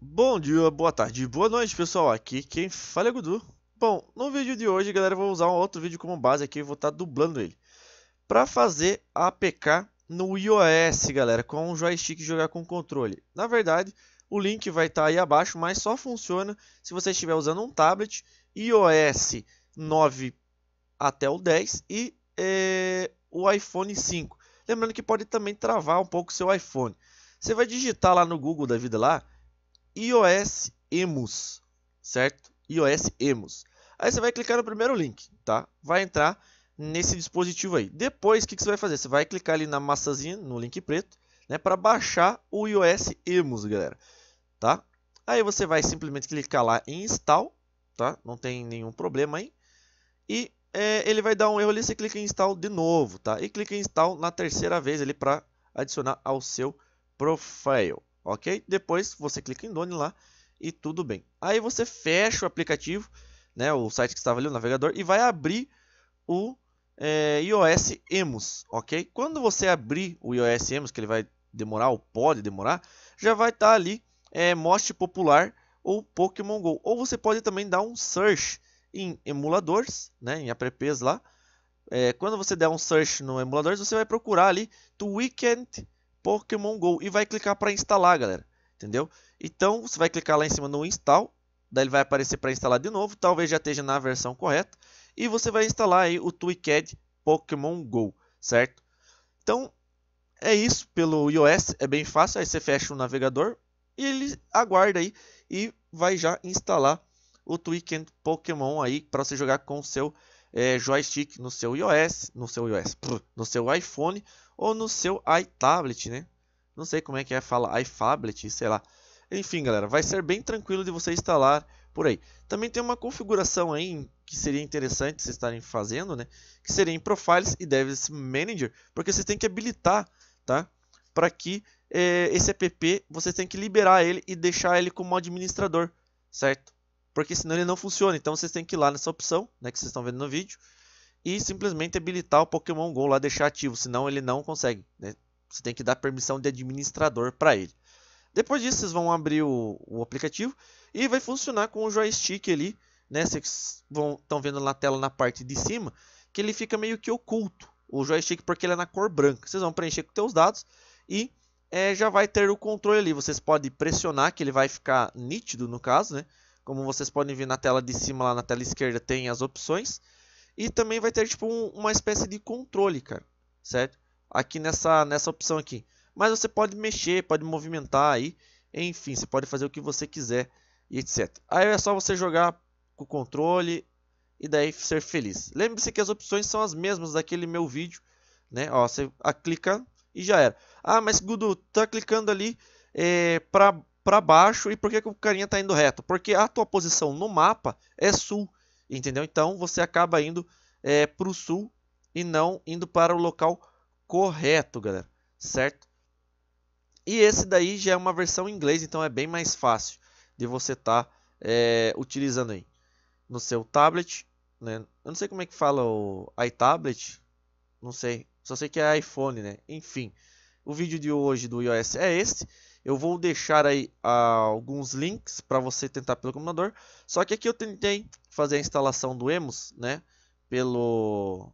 Bom dia, boa tarde, boa noite pessoal, aqui quem fala é Gudu. Bom, no vídeo de hoje galera, eu vou usar um outro vídeo como base aqui, eu vou estar tá dublando ele. Para fazer a APK no iOS galera, com um joystick jogar com controle. Na verdade, o link vai estar tá aí abaixo, mas só funciona se você estiver usando um tablet iOS 9 até o 10 e é, o iPhone 5. Lembrando que pode também travar um pouco o seu iPhone. Você vai digitar lá no Google da vida lá iOS Emus, certo? iOS Emus. Aí você vai clicar no primeiro link, tá? Vai entrar nesse dispositivo aí. Depois, o que, que você vai fazer? Você vai clicar ali na massazinha, no link preto, né? Para baixar o iOS Emus, galera, tá? Aí você vai simplesmente clicar lá em Install, tá? Não tem nenhum problema aí. E é, ele vai dar um erro ali, você clica em Install de novo, tá? E clica em Install na terceira vez ali para adicionar ao seu profile ok? Depois você clica em Done lá e tudo bem. Aí você fecha o aplicativo, né, o site que estava ali, o navegador, e vai abrir o é, iOS Emus, ok? Quando você abrir o iOS Emus, que ele vai demorar ou pode demorar, já vai estar tá ali é, Most Popular ou Pokémon GO. Ou você pode também dar um search em emuladores, né, em apps lá. É, quando você der um search no emuladores, você vai procurar ali Weekend Pokémon Go e vai clicar para instalar, galera. Entendeu? Então, você vai clicar lá em cima no install, daí ele vai aparecer para instalar de novo, talvez já esteja na versão correta, e você vai instalar aí o TwiCAD Pokémon Go, certo? Então, é isso pelo iOS, é bem fácil, aí você fecha o navegador e ele aguarda aí e vai já instalar o Twicand Pokémon aí para você jogar com o seu é, joystick no seu iOS, no seu iOS, no seu iPhone ou no seu iTablet, né? Não sei como é que é fala iFablet, sei lá. Enfim, galera, vai ser bem tranquilo de você instalar por aí. Também tem uma configuração aí que seria interessante vocês estarem fazendo, né? Que seria em Profiles e Devs Manager, porque vocês têm que habilitar, tá? Para que eh, esse app, vocês têm que liberar ele e deixar ele como administrador, certo? Porque senão ele não funciona. Então vocês têm que ir lá nessa opção, né? Que vocês estão vendo no vídeo e simplesmente habilitar o Pokémon Go lá, deixar ativo, senão ele não consegue. Né? Você tem que dar permissão de administrador para ele. Depois disso, vocês vão abrir o, o, aplicativo e vai funcionar com o joystick ali, né? Vocês estão vendo na tela na parte de cima que ele fica meio que oculto, o joystick, porque ele é na cor branca. Vocês vão preencher com seus dados e é, já vai ter o controle ali. Vocês podem pressionar, que ele vai ficar nítido no caso, né? Como vocês podem ver na tela de cima, lá na tela esquerda, tem as opções. E também vai ter tipo um, uma espécie de controle, cara, certo? Aqui nessa, nessa opção aqui. Mas você pode mexer, pode movimentar aí, enfim, você pode fazer o que você quiser e etc. Aí é só você jogar com o controle e daí ser feliz. Lembre-se que as opções são as mesmas daquele meu vídeo, né? Ó, você clica e já era. Ah, mas Gudu, tá clicando ali é, para baixo e por que, que o carinha tá indo reto? Porque a tua posição no mapa é sul. Entendeu? Então você acaba indo é, para o sul e não indo para o local correto, galera. Certo? E esse daí já é uma versão em inglês, então é bem mais fácil de você estar tá, é, utilizando aí no seu tablet. Né? Eu não sei como é que fala o iTablet, não sei, só sei que é iPhone, né? Enfim, o vídeo de hoje do iOS é esse. Eu vou deixar aí ah, alguns links para você tentar pelo computador. Só que aqui eu tentei fazer a instalação do Emos, né? Pelo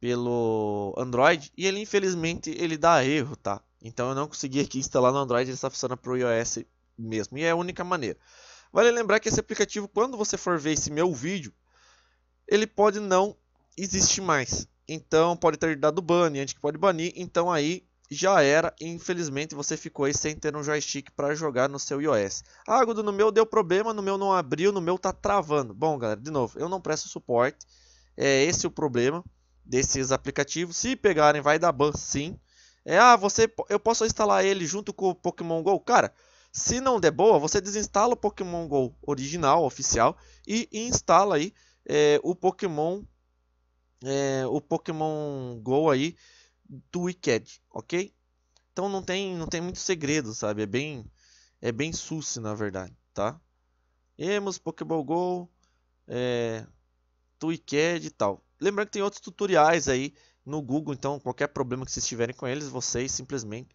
pelo Android e ele infelizmente ele dá erro, tá? Então eu não consegui aqui instalar no Android, ele está funcionando para o iOS mesmo e é a única maneira. Vale lembrar que esse aplicativo, quando você for ver esse meu vídeo, ele pode não existir mais. Então pode ter dado ban, antes que pode banir. Então aí já era e infelizmente você ficou aí sem ter um joystick para jogar no seu iOS. Ah, Gudo, no meu deu problema, no meu não abriu, no meu tá travando. Bom, galera, de novo, eu não presto suporte. É esse o problema desses aplicativos. Se pegarem, vai dar ban, sim. É, ah, você, eu posso instalar ele junto com o Pokémon Go? Cara, se não der boa, você desinstala o Pokémon Go original, oficial, e instala aí é, o Pokémon, é, o Pokémon Go aí do Wicked, ok? Então não tem, não tem muito segredo, sabe? É bem, é bem suce na verdade, tá? Emos, Pokéball Go, é, Twicked e tal. Lembrando que tem outros tutoriais aí no Google, então qualquer problema que vocês tiverem com eles, vocês simplesmente...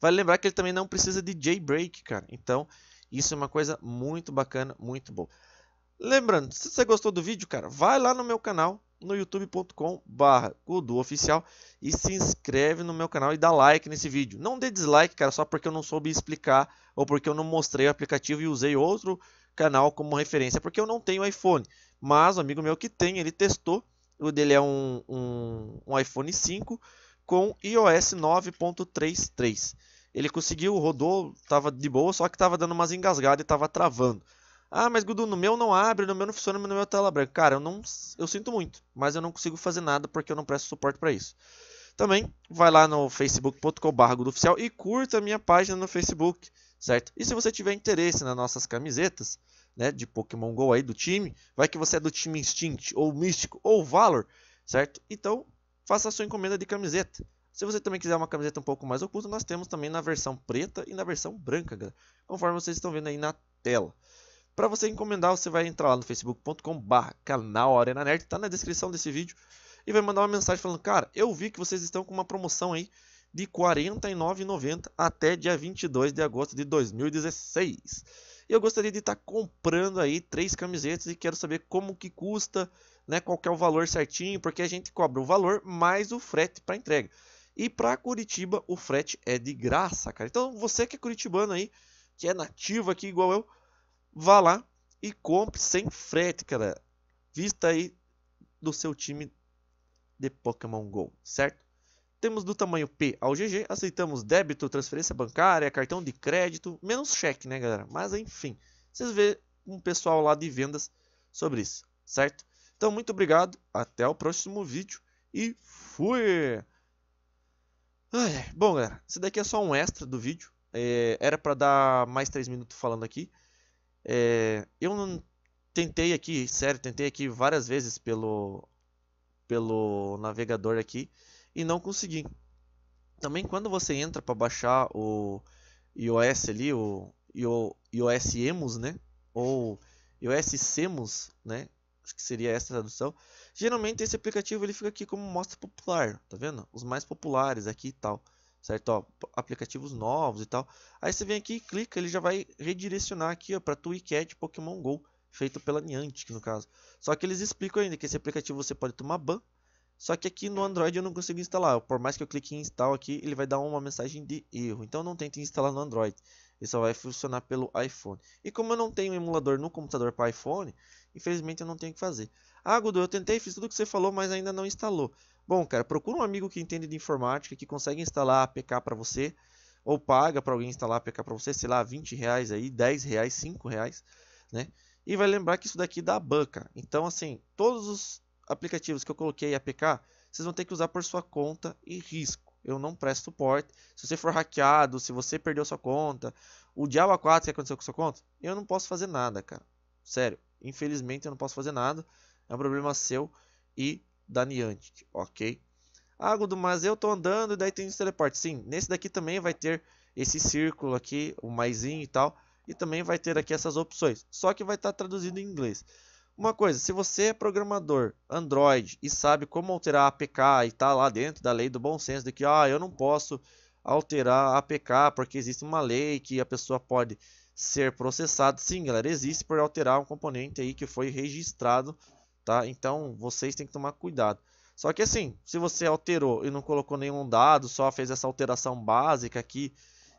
Vale lembrar que ele também não precisa de jailbreak, cara. Então, isso é uma coisa muito bacana, muito boa. Lembrando, se você gostou do vídeo, cara, vai lá no meu canal, no youtube.com barra oficial e se inscreve no meu canal e dá like nesse vídeo. Não dê dislike, cara, só porque eu não soube explicar ou porque eu não mostrei o aplicativo e usei outro canal como referência, porque eu não tenho iPhone. Mas um amigo meu que tem, ele testou, o dele é um, um, um iPhone 5 com iOS 9.33. Ele conseguiu, rodou, tava de boa, só que tava dando umas engasgadas e tava travando. Ah, mas Gudu, no meu não abre, no meu não funciona, no meu é tela branca. Cara, eu não, eu sinto muito, mas eu não consigo fazer nada porque eu não presto suporte para isso. Também vai lá no facebook.com/guduoficial e curta a minha página no Facebook, certo? E se você tiver interesse nas nossas camisetas, né, de Pokémon Go aí do time, vai que você é do time Instinct ou Místico ou Valor, certo? Então, faça a sua encomenda de camiseta. Se você também quiser uma camiseta um pouco mais oculta, nós temos também na versão preta e na versão branca, galera, conforme vocês estão vendo aí na tela. Para você encomendar, você vai entrar lá no facebookcom canal Arena Nerd, tá na descrição desse vídeo, e vai mandar uma mensagem falando: "Cara, eu vi que vocês estão com uma promoção aí de R$ 49,90 até dia 22 de agosto de 2016. Eu gostaria de estar tá comprando aí três camisetas e quero saber como que custa, né, qual que é o valor certinho, porque a gente cobra o valor mais o frete para entrega. E para Curitiba o frete é de graça, cara. Então você que é curitibano aí, que é nativo aqui igual eu, Vá lá e compre sem frete, cara. Vista aí do seu time de Pokémon GO, certo? Temos do tamanho P ao GG, aceitamos débito, transferência bancária, cartão de crédito, menos cheque, né, galera? Mas enfim, vocês vê um pessoal lá de vendas sobre isso, certo? Então, muito obrigado, até o próximo vídeo e fui! Ai, bom, galera, esse daqui é só um extra do vídeo, é, era para dar mais 3 minutos falando aqui, é, eu não tentei aqui, sério, tentei aqui várias vezes pelo, pelo navegador aqui e não consegui. Também quando você entra para baixar o iOS ali, o iOS Emus, né? Ou iOS Semus, né? Acho que seria essa tradução. Geralmente esse aplicativo ele fica aqui como mostra popular, tá vendo? Os mais populares aqui e tal certo? Ó, aplicativos novos e tal. Aí você vem aqui e clica, ele já vai redirecionar aqui para Twicat Pokémon Go, feito pela Niantic no caso. Só que eles explicam ainda que esse aplicativo você pode tomar ban, só que aqui no Android eu não consigo instalar. Por mais que eu clique em install aqui, ele vai dar uma mensagem de erro. Então não tente instalar no Android. Ele só vai funcionar pelo iPhone. E como eu não tenho um emulador no computador para iPhone, infelizmente eu não tenho o que fazer. Ah, Gudu, eu tentei, fiz tudo o que você falou, mas ainda não instalou. Bom, cara, procura um amigo que entende de informática, que consegue instalar a APK para você, ou paga para alguém instalar a APK para você, sei lá, 20 reais aí, 10 reais, 5 reais, né? E vai lembrar que isso daqui dá banca. Então, assim, todos os aplicativos que eu coloquei APK, vocês vão ter que usar por sua conta e risco. Eu não presto suporte. Se você for hackeado, se você perdeu sua conta, o Diabo 4 que aconteceu com sua conta, eu não posso fazer nada, cara. Sério, infelizmente eu não posso fazer nada. É um problema seu e da Niantic, ok? Ah, do mas eu tô andando e daí tem os teleportes. Sim, nesse daqui também vai ter esse círculo aqui, o maisinho e tal. E também vai ter aqui essas opções. Só que vai estar tá traduzido em inglês. Uma coisa, se você é programador Android e sabe como alterar a APK e tá lá dentro da lei do bom senso de que ah, eu não posso alterar a APK porque existe uma lei que a pessoa pode ser processada. Sim, galera, existe por alterar um componente aí que foi registrado tá? Então vocês têm que tomar cuidado. Só que assim, se você alterou e não colocou nenhum dado, só fez essa alteração básica aqui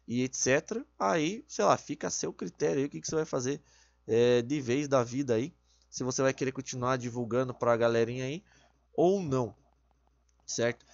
e etc, aí, sei lá, fica a seu critério aí o que, que você vai fazer é, de vez da vida aí. Se você vai querer continuar divulgando para a galerinha aí ou não, certo?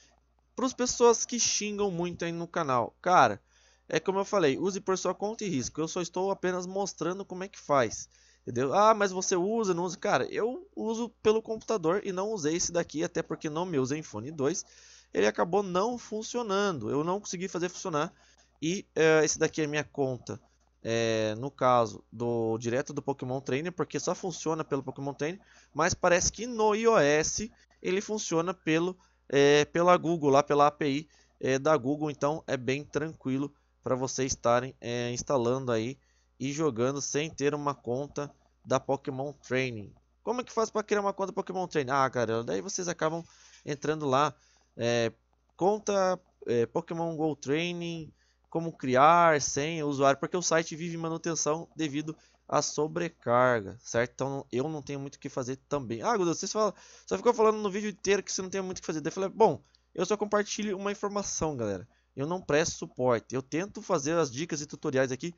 Para as pessoas que xingam muito aí no canal, cara, é como eu falei, use por sua conta e risco. Eu só estou apenas mostrando como é que faz. Entendeu? Ah, mas você usa, não usa. Cara, eu uso pelo computador e não usei esse daqui, até porque no meu Zenfone 2 ele acabou não funcionando. Eu não consegui fazer funcionar. E uh, esse daqui é minha conta, é, no caso, do direto do Pokémon Trainer, porque só funciona pelo Pokémon Trainer. Mas parece que no iOS ele funciona pelo, é, pela Google, lá pela API é, da Google. Então é bem tranquilo para vocês estarem instalando aí e jogando sem ter uma conta da Pokémon Training. Como é que faz para criar uma conta Pokémon Training? Ah, cara, daí vocês acabam entrando lá. É, conta é, Pokémon Go Training, como criar sem usuário, porque o site vive manutenção devido à sobrecarga, certo? Então eu não tenho muito o que fazer também. Ah, vocês falam, só ficou falando no vídeo inteiro que você não tem muito o que fazer. Daí eu falei, bom, eu só compartilho uma informação, galera. Eu não presto suporte. Eu tento fazer as dicas e tutoriais aqui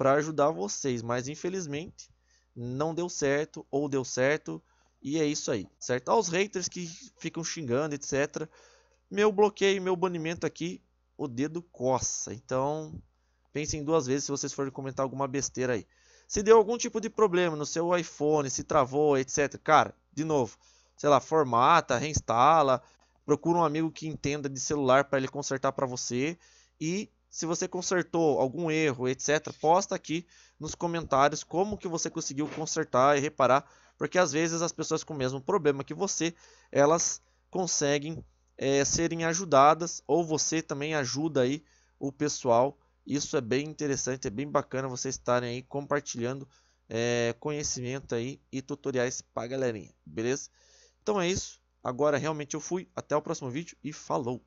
para ajudar vocês, mas infelizmente não deu certo ou deu certo e é isso aí, certo? Aos haters que ficam xingando, etc. Meu bloqueio, meu banimento aqui, o dedo coça. Então, pensem duas vezes se vocês forem comentar alguma besteira aí. Se deu algum tipo de problema no seu iPhone, se travou, etc. Cara, de novo, sei lá, formata, reinstala, procura um amigo que entenda de celular para ele consertar para você e se você consertou algum erro, etc, posta aqui nos comentários como que você conseguiu consertar e reparar, porque às vezes as pessoas com o mesmo problema que você, elas conseguem é, serem ajudadas ou você também ajuda aí o pessoal. Isso é bem interessante, é bem bacana vocês estarem aí compartilhando é, conhecimento aí e tutoriais para galerinha, beleza? Então é isso. Agora realmente eu fui. Até o próximo vídeo e falou!